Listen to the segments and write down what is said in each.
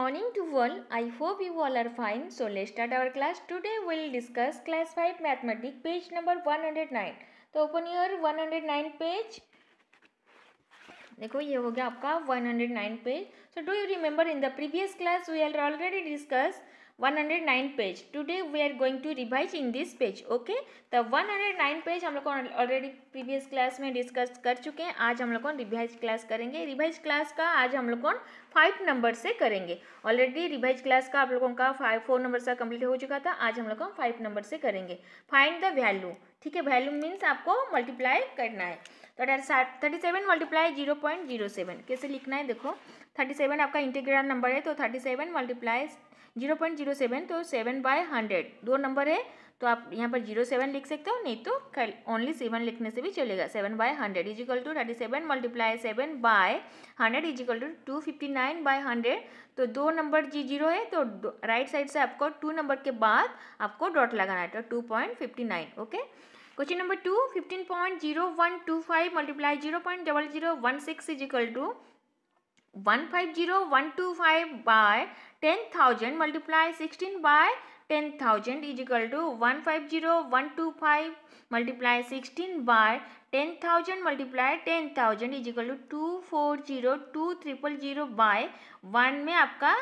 Morning to all. I hope you all are fine. So let's start our class. Today we'll discuss class 5 mathematics page number 109. So open your 109 page. देखो ये हो गया आपका 109 page so do you remember in the previous class we are already discussed? 109 page today we are going to revise in this page okay तो 109 page हम लोग already previous class में discuss कर चुके हैं आज हम लोग रिवाइज क्लास करेंगे रिवाइज क्लास का आज हम लोग फाइव नंबर से करेंगे ऑलरेडी रिवाइज क्लास का आप लोगों का फाइव फोर नंबर से कंप्लीट हो चुका था आज हम लोग फाइव नंबर से करेंगे फाइंड द वैल्यू ठीक है वैल्यू मीन्स आपको मल्टीप्लाई करना है तो thirty seven multiply zero point zero seven कैसे लिखना है देखो थर्टी सेवन आपका इंटीग्रल नंबर है तो thirty seven multiply zero point zero seven तो सेवन बाय हंड्रेड दो नंबर है तो आप यहाँ पर जीरो सेवन लिख सकते हो नहीं तो ओनली सेवन लिखने से भी चलेगा seven by hundred is equal to thirty seven multiply seven by hundred is equal to two fifty nine by hundred तो दो नंबर जी जीरो है तो राइट साइड से आपको टू नंबर के बाद आपको डॉट लगाना है तो two point fifty nine okay question number two fifteen point zero one two five multiply zero point double zero one six is equal to one five zero one two five by ten thousand multiply sixteen by ten thousand is equal to one five zero one two five multiply sixteen by ten thousand multiply ten thousand is equal to two four zero two triple zero by one में आपका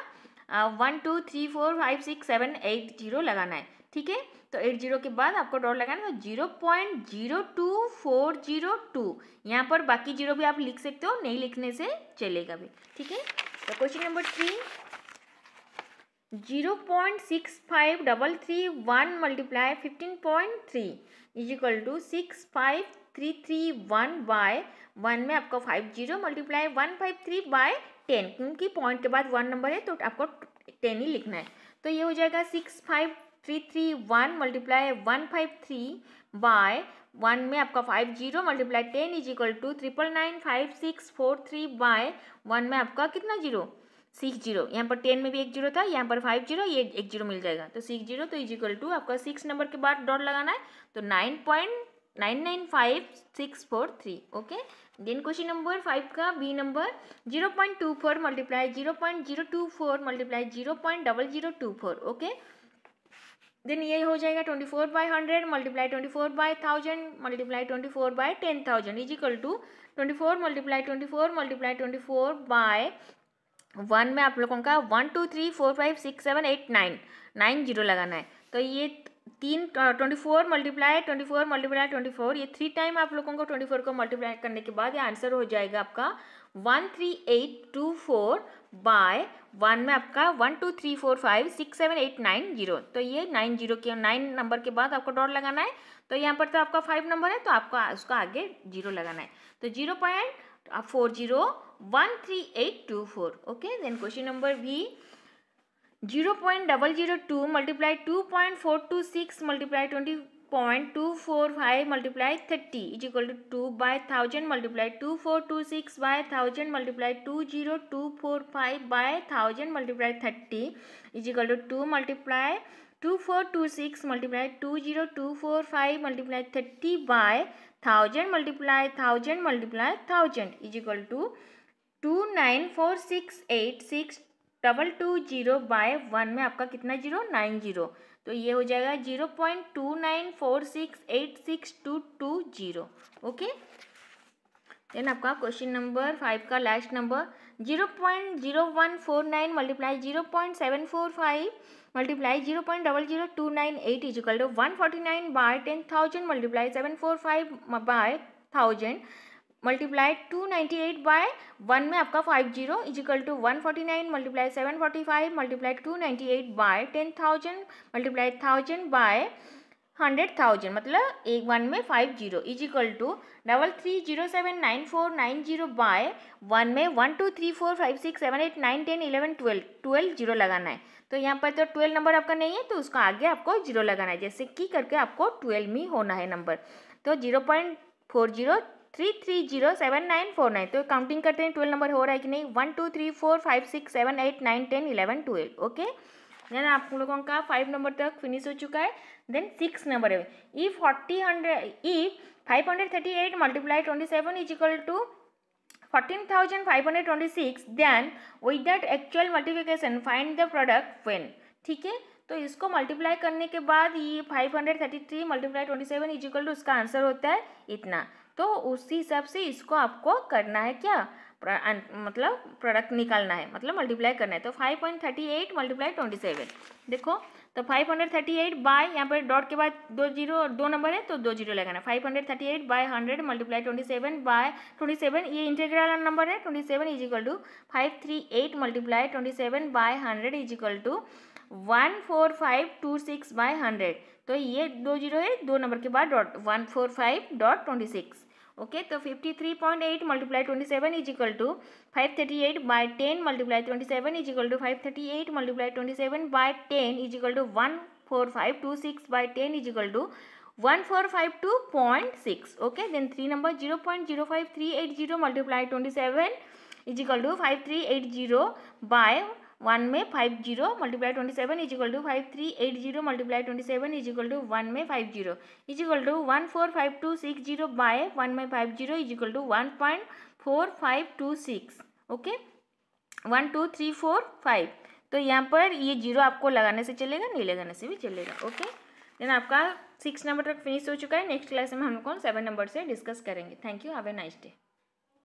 one two three four five six seven eight zero लगाना है ठीक है तो eight zero के बाद आपको डॉट लगाना तो zero point zero two four zero two यहाँ पर बाकी जीरो भी आप लिख सकते हो नहीं लिखने से चलेगा भी ठीक है तो question number three zero point six five double three one multiply fifteen point three is equal to six five three three one by one में आपका five zero multiply one five three by ten क्योंकि point के बाद one number है तो आपको ten ही लिखना है तो ये हो जाएगा six five three three one multiply one five three by one में आपका five zero multiply ten is equal to triple nine five six four three by one में आपका कितना जीरो सिक्स जीरो यहाँ पर टेन में भी एक जीरो था यहाँ पर फाइव जीरो ये एक जीरो मिल जाएगा तो सिक्स जीरो तो इज इक्वल टू आपका सिक्स नंबर के बाद डॉट लगाना है तो nine point nine nine five six four three okay then question number five का B number zero point two four multiply zero point zero two four multiply zero point double zero two four okay then ये हो जाएगा twenty four by hundred multiply twenty four by thousand multiply twenty four by ten thousand is equal to twenty four multiply twenty four multiply twenty four by one में आप लोगों का one two three four five six seven eight nine nine zero लगाना है तो ये तीन twenty four multiply twenty four multiply twenty four ये थ्री टाइम आप लोगों को ट्वेंटी फोर को मल्टीप्लाई करने के बाद ये आंसर हो जाएगा आपका one three eight two four by one में आपका one two three four five six seven eight nine zero तो ये नाइन जीरो के नाइन नंबर के बाद आपको डॉट लगाना है तो यहाँ पर तो आपका फाइव नंबर है तो आपको उसका आगे जीरो लगाना है तो zero point four zero one three eight two four okay then question number भी zero point double zero two multiply two point four two six multiply twenty point two four five multiply thirty is equal to two by thousand multiply two four two six by thousand multiply two zero two four five by thousand multiply thirty is equal to two multiply two four two six multiply two zero two four five multiply thirty by thousand multiply thousand multiply thousand is equal to two nine four six eight six double two zero by one में आपका कितना zero nine zero तो ये हो जाएगा zero point two nine four six eight six two two zero okay then आपका question number five का last number zero point zero one four nine multiply zero point seven four five multiply zero point double zero two nine eight is equal to one forty nine by ten thousand multiply seven four five by thousand multiply two ninety eight by one में आपका five zero is equal to one forty nine multiply seven forty five multiply two ninety eight by ten thousand multiply thousand by hundred thousand मतलब एक one में five zero is equal to double three zero seven nine four nine zero by one में one two three four five six seven eight nine ten eleven twelve twelve zero लगाना है तो यहाँ पर तो ट्वेल्व नंबर आपका नहीं है तो उसका आगे आपको जीरो लगाना है जैसे की करके आपको ट्वेल्व में होना है नंबर तो zero point four zero three three zero seven nine four nine तो काउंटिंग करते हैं ट्वेल्व नंबर हो रहा है कि नहीं one two three four five six seven eight nine ten eleven twelve okay then आप लोगों का फाइव नंबर तक फिनिश हो चुका है देन सिक्स नंबर है ई फोर्टी हंड्रेड ई five hundred thirty eight multiply twenty seven is equal to fourteen thousand five hundred twenty six then with that actual multiplication find the product when ठीक है तो इसको मल्टीप्लाई करने के बाद ये five hundred thirty three multiply twenty seven is equal to उसका answer होता है इतना तो उसी हिसाब से इसको आपको करना है क्या मतलब प्रोडक्ट निकालना है मतलब मल्टीप्लाई करना है तो five point thirty eight multiply twenty seven देखो तो five hundred thirty eight by यहाँ पर डॉट के बाद दो जीरो दो नंबर है तो दो जीरो लगाना five hundred thirty eight by hundred multiply twenty seven by twenty seven ये इंटीग्रल नंबर है twenty seven is equal to five three eight multiply twenty seven by hundred is equal to one four five two six by hundred तो ये दो zero है दो number के बाद dot one four five dot twenty six okay तो fifty three point eight multiply twenty seven is equal to five thirty eight by ten multiply twenty seven is equal to five thirty eight multiply twenty seven by ten is equal to one four five two six by ten is equal to one four five two point six okay then three number zero point zero five three eight zero multiply twenty seven is equal to five three eight zero by one में five zero multiply twenty seven is equal to five three eight zero multiply twenty seven is equal to one में five zero is equal to one four five two six zero by one में five zero is equal to one point four five two six okay one two three four five तो यहाँ पर ये zero आपको लगाने से चलेगा नहीं लगाने से भी चलेगा ओके देन आपका सिक्स नंबर तक फिनिश हो चुका है नेक्स्ट क्लास में हम लोग सेवन नंबर से डिस्कस करेंगे thank you have a nice day